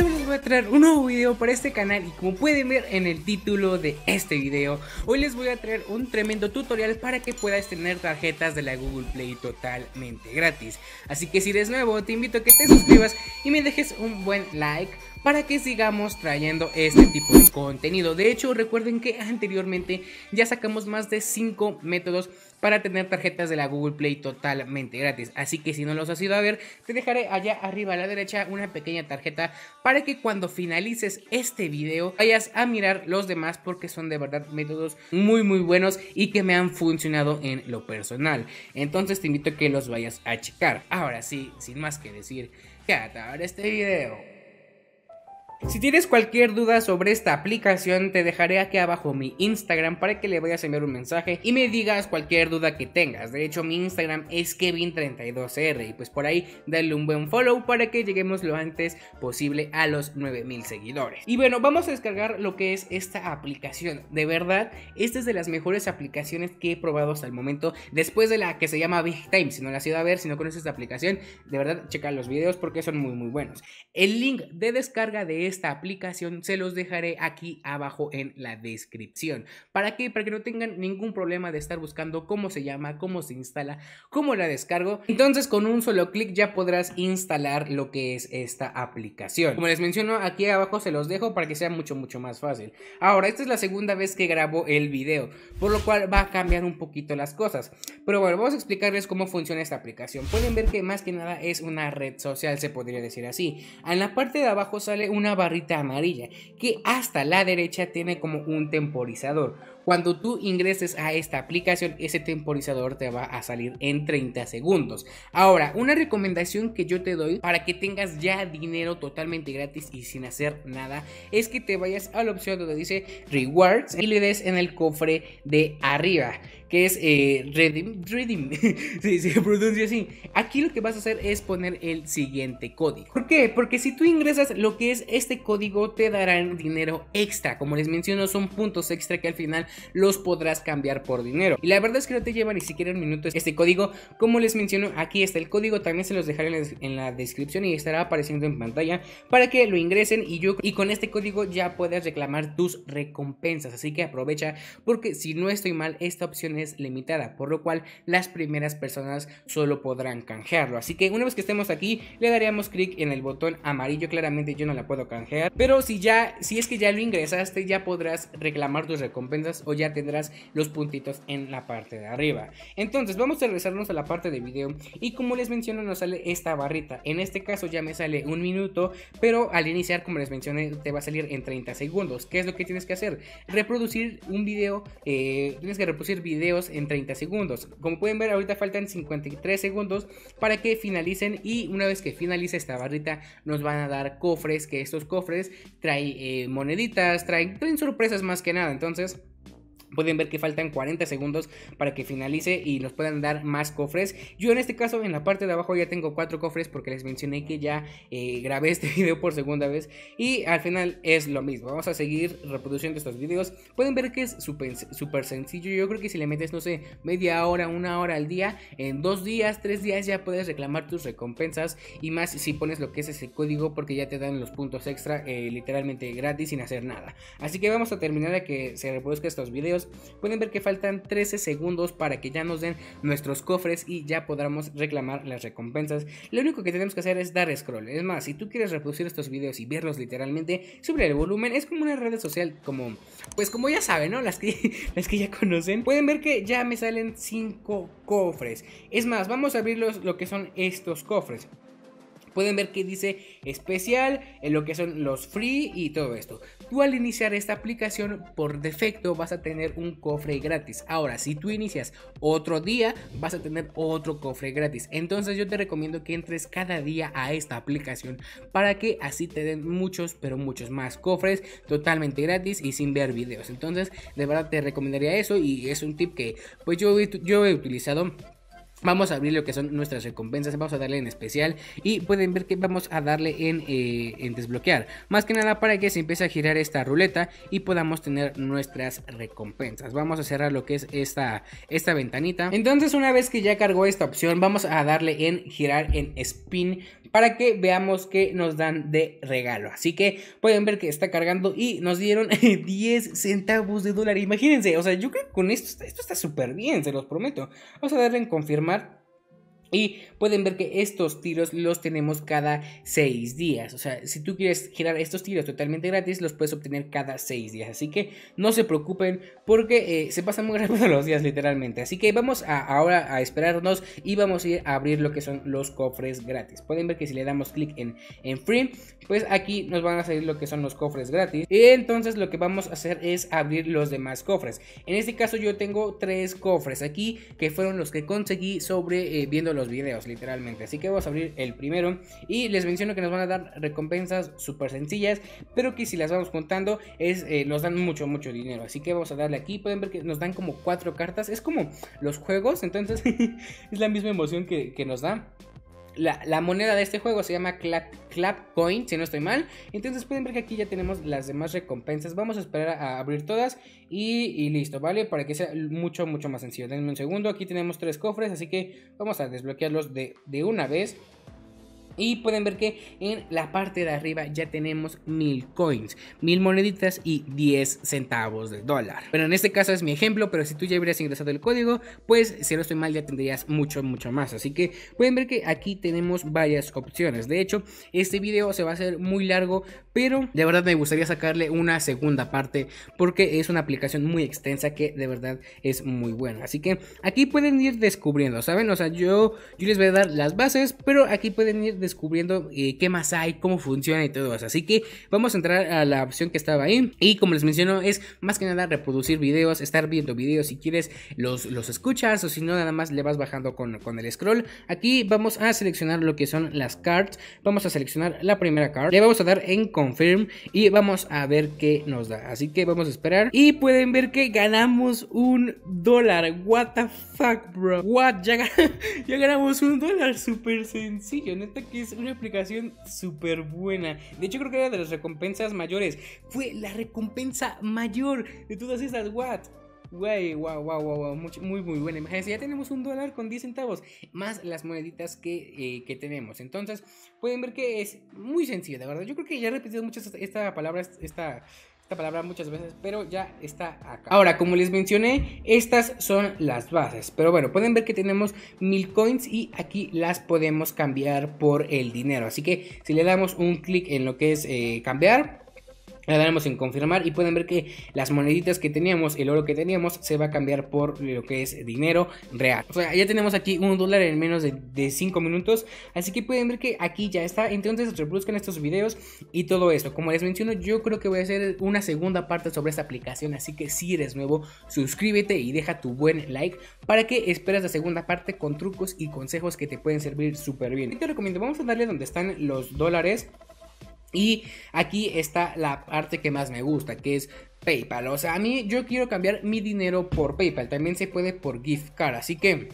Hoy les voy a traer un nuevo video para este canal y como pueden ver en el título de este video Hoy les voy a traer un tremendo tutorial para que puedas tener tarjetas de la Google Play totalmente gratis Así que si eres nuevo te invito a que te suscribas y me dejes un buen like para que sigamos trayendo este tipo de contenido De hecho recuerden que anteriormente ya sacamos más de 5 métodos para tener tarjetas de la Google Play totalmente gratis. Así que si no los has ido a ver, te dejaré allá arriba a la derecha una pequeña tarjeta para que cuando finalices este video vayas a mirar los demás porque son de verdad métodos muy muy buenos y que me han funcionado en lo personal. Entonces te invito a que los vayas a checar. Ahora sí, sin más que decir, que ahora este video. Si tienes cualquier duda sobre esta aplicación, te dejaré aquí abajo mi Instagram para que le vayas a enviar un mensaje y me digas cualquier duda que tengas. De hecho, mi Instagram es Kevin32R y pues por ahí dale un buen follow para que lleguemos lo antes posible a los 9000 seguidores. Y bueno, vamos a descargar lo que es esta aplicación. De verdad, esta es de las mejores aplicaciones que he probado hasta el momento. Después de la que se llama Big Time, si no la has ido a ver, si no conoces esta aplicación, de verdad, checa los videos porque son muy muy buenos. El link de descarga de esta aplicación se los dejaré aquí abajo en la descripción. ¿Para qué? Para que no tengan ningún problema de estar buscando cómo se llama, cómo se instala, cómo la descargo. Entonces con un solo clic ya podrás instalar lo que es esta aplicación. Como les menciono, aquí abajo se los dejo para que sea mucho, mucho más fácil. Ahora, esta es la segunda vez que grabo el video, por lo cual va a cambiar un poquito las cosas. Pero bueno, vamos a explicarles cómo funciona esta aplicación. Pueden ver que más que nada es una red social, se podría decir así. En la parte de abajo sale una barrita amarilla que hasta la derecha tiene como un temporizador, cuando tú ingreses a esta aplicación, ese temporizador te va a salir en 30 segundos. Ahora, una recomendación que yo te doy para que tengas ya dinero totalmente gratis y sin hacer nada es que te vayas a la opción donde dice rewards y le des en el cofre de arriba que es eh, Redeem, Redeem. sí, se pronuncia así. Aquí lo que vas a hacer es poner el siguiente código. ¿Por qué? Porque si tú ingresas lo que es este código, te darán dinero extra. Como les menciono, son puntos extra que al final los podrás cambiar por dinero. Y la verdad es que no te lleva ni siquiera un minuto este código. Como les menciono, aquí está el código, también se los dejaré en la, descripción y estará apareciendo en pantalla para que lo ingresen y yo y con este código ya puedes reclamar tus recompensas. Así que aprovecha porque si no estoy mal, esta opción es limitada, por lo cual las primeras personas solo podrán canjearlo. Así que una vez que estemos aquí, le daríamos clic en el botón amarillo. Claramente yo no la puedo canjear, pero si ya, si es que ya lo ingresaste, ya podrás reclamar tus recompensas o ya tendrás los puntitos en la parte de arriba. Entonces vamos a regresarnos a la parte de video y como les menciono nos sale esta barrita. En este caso ya me sale un minuto, pero al iniciar como les mencioné te va a salir en 30 segundos. ¿Qué es lo que tienes que hacer? Reproducir un video, eh, tienes que reproducir videos en 30 segundos. Como pueden ver ahorita faltan 53 segundos para que finalicen y una vez que finalice esta barrita nos van a dar cofres, que estos cofres traen eh, moneditas, traen, traen sorpresas más que nada. Entonces... Pueden ver que faltan 40 segundos para que finalice y nos puedan dar más cofres. Yo en este caso en la parte de abajo ya tengo 4 cofres porque les mencioné que ya eh, grabé este video por segunda vez. Y al final es lo mismo. Vamos a seguir reproduciendo estos videos. Pueden ver que es súper sencillo. Yo creo que si le metes, no sé, media hora, una hora al día, en dos días, tres días ya puedes reclamar tus recompensas. Y más si pones lo que es ese código porque ya te dan los puntos extra eh, literalmente gratis sin hacer nada. Así que vamos a terminar a que se reproduzcan estos videos pueden ver que faltan 13 segundos para que ya nos den nuestros cofres y ya podamos reclamar las recompensas. Lo único que tenemos que hacer es dar scroll. Es más, si tú quieres reproducir estos videos y verlos literalmente, sobre el volumen, es como una red social, como, pues como ya saben, ¿no? Las que, las que ya conocen. Pueden ver que ya me salen 5 cofres. Es más, vamos a abrir lo que son estos cofres pueden ver que dice especial, en eh, lo que son los free y todo esto. Tú al iniciar esta aplicación, por defecto vas a tener un cofre gratis. Ahora, si tú inicias otro día, vas a tener otro cofre gratis. Entonces yo te recomiendo que entres cada día a esta aplicación para que así te den muchos, pero muchos más cofres totalmente gratis y sin ver videos. Entonces, de verdad te recomendaría eso y es un tip que pues yo, yo he utilizado Vamos a abrir lo que son nuestras recompensas, vamos a darle en especial y pueden ver que vamos a darle eh, en, desbloquear. Más que nada para que se empiece a girar esta ruleta y podamos tener nuestras recompensas. Vamos a cerrar lo que es esta, esta ventanita. Entonces una vez que ya cargó esta opción vamos a darle en girar en spin para que veamos que nos dan de regalo. Así que pueden ver que está cargando y nos dieron 10 centavos de dólar. Imagínense, o sea, yo creo que con esto, esto está súper bien, se los prometo. Vamos a darle en confirmar y pueden ver que estos tiros los tenemos cada 6 días. O sea, si tú quieres girar estos tiros totalmente gratis, los puedes obtener cada 6 días. Así que no se preocupen porque eh, se pasan muy rápido los días literalmente. Así que vamos ahora a esperarnos y vamos a ir a abrir lo que son los cofres gratis. Pueden ver que si le damos clic en, en free, pues aquí nos van a salir lo que son los cofres gratis. Y entonces lo que vamos a hacer es abrir los demás cofres. En este caso yo tengo 3 cofres aquí que fueron los que conseguí sobre eh, viendo los videos, literalmente. Así que vamos a abrir el primero. Y les menciono que nos van a dar recompensas súper sencillas, pero que si las vamos contando, es, eh, nos dan mucho, mucho dinero. Así que vamos a darle aquí. Pueden ver que nos dan como cuatro cartas. Es como los juegos, entonces es la misma emoción que, que nos da. La, moneda de este juego se llama Clap, Coin, si no estoy mal. Entonces pueden ver que aquí ya tenemos las demás recompensas. Vamos a esperar a abrir todas y, listo, ¿vale? Para que sea mucho, mucho más sencillo. Denme un segundo, aquí tenemos tres cofres, así que vamos a desbloquearlos de una vez. Y pueden ver que en la parte de arriba ya tenemos mil coins, mil moneditas y 10 centavos de dólar. Bueno, en este caso es mi ejemplo, pero si tú ya hubieras ingresado el código, pues si no estoy mal ya tendrías mucho, mucho más. Así que pueden ver que aquí tenemos varias opciones. De hecho, este video se va a hacer muy largo, pero de verdad me gustaría sacarle una segunda parte porque es una aplicación muy extensa que de verdad es muy buena. Así que aquí pueden ir descubriendo, ¿saben? O sea, yo, yo les voy a dar las bases, pero aquí pueden ir descubriendo descubriendo eh, qué más hay, cómo funciona y todo eso. Así que vamos a entrar a la opción que estaba ahí. Y como les menciono, es más que nada reproducir videos, estar viendo videos. Si quieres, los, los escuchas o si no, nada más le vas bajando con, con el scroll. Aquí vamos a seleccionar lo que son las cards. Vamos a seleccionar la primera card. Le vamos a dar en confirm y vamos a ver qué nos da. Así que vamos a esperar. Y pueden ver que ganamos un dólar. What the fuck, bro. What? Ya, ganamos un dólar. Súper sencillo. Neta que es una explicación súper buena. De hecho, creo que era de las recompensas mayores. Fue la recompensa mayor de todas esas, what? wow, wow, wow, wow, muy, muy buena. Imagínense, ya tenemos un dólar con 10 centavos, más las moneditas que, eh, que tenemos. Entonces, pueden ver que es muy sencillo, de verdad. Yo creo que ya he repetido muchas esta palabra, esta, esta palabra muchas veces, pero ya está acá. Ahora, como les mencioné, estas son las bases, pero bueno, pueden ver que tenemos mil coins y aquí las podemos cambiar por el dinero. Así que si le damos un clic en lo que es eh, cambiar, le daremos en confirmar y pueden ver que las moneditas que teníamos, el oro que teníamos, se va a cambiar por lo que es dinero real. O sea, ya tenemos aquí un dólar en menos de 5 minutos, así que pueden ver que aquí ya está. Entonces reproduzcan estos videos y todo esto. Como les menciono, yo creo que voy a hacer una segunda parte sobre esta aplicación, así que si eres nuevo, suscríbete y deja tu buen like para que esperas la segunda parte con trucos y consejos que te pueden servir súper bien. Y te recomiendo, vamos a darle donde están los dólares y aquí está la parte que más me gusta, que es PayPal. O sea, a mí yo quiero cambiar mi dinero por PayPal. También se puede por gift card. Así que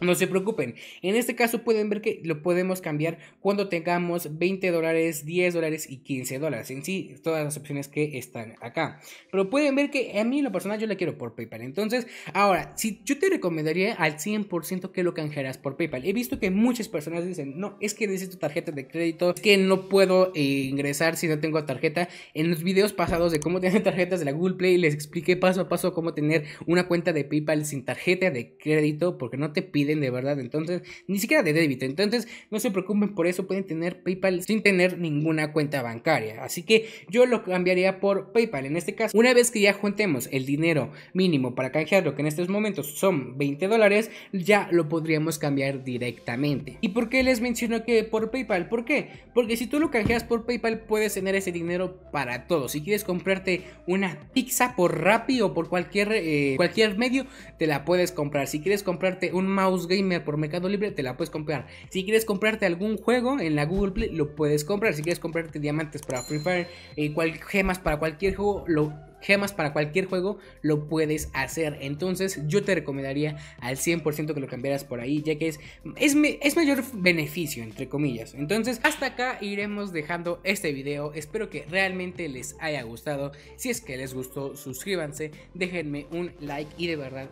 no se preocupen. En este caso pueden ver que lo podemos cambiar cuando tengamos 20 dólares, 10 dólares y 15 dólares. En sí, todas las opciones que están acá. Pero pueden ver que a mí en lo personal yo la quiero por PayPal. Entonces, ahora, si yo te recomendaría al 100% que lo canjearas por PayPal. He visto que muchas personas dicen, no, es que necesito tarjeta de crédito, que no puedo eh, ingresar si no tengo tarjeta. En los videos pasados de cómo tener tarjetas de la Google Play les expliqué paso a paso cómo tener una cuenta de PayPal sin tarjeta de crédito porque no te pide de verdad. Entonces, ni siquiera de débito. Entonces, no se preocupen por eso. Pueden tener PayPal sin tener ninguna cuenta bancaria. Así que yo lo cambiaría por PayPal. En este caso, una vez que ya juntemos el dinero mínimo para Canjearlo que en estos momentos son 20 dólares, ya lo podríamos cambiar directamente. ¿Y por qué les menciono que por PayPal? ¿Por qué? Porque si tú lo canjeas por PayPal, puedes tener ese dinero para todo. Si quieres comprarte una pizza por Rappi o por cualquier, eh, cualquier medio, te la puedes comprar. Si quieres comprarte un mouse Gamer por Mercado Libre, te la puedes comprar. Si quieres comprarte algún juego en la Google Play, lo puedes comprar. Si quieres comprarte diamantes para Free Fire, eh, cual, gemas para cualquier juego, lo gemas para cualquier juego, lo puedes hacer. Entonces, yo te recomendaría al 100% que lo cambiaras por ahí, ya que es, es, es, mayor beneficio, entre comillas. Entonces, hasta acá iremos dejando este video. Espero que realmente les haya gustado. Si es que les gustó, suscríbanse, déjenme un like y de verdad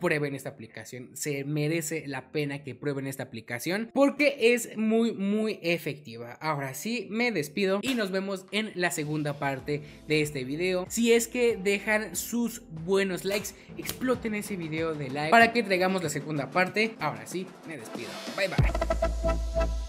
prueben esta aplicación. Se merece la pena que prueben esta aplicación porque es muy, muy efectiva. Ahora sí, me despido y nos vemos en la segunda parte de este video. Si es que dejan sus buenos likes, exploten ese video de like para que traigamos la segunda parte. Ahora sí, me despido. Bye, bye.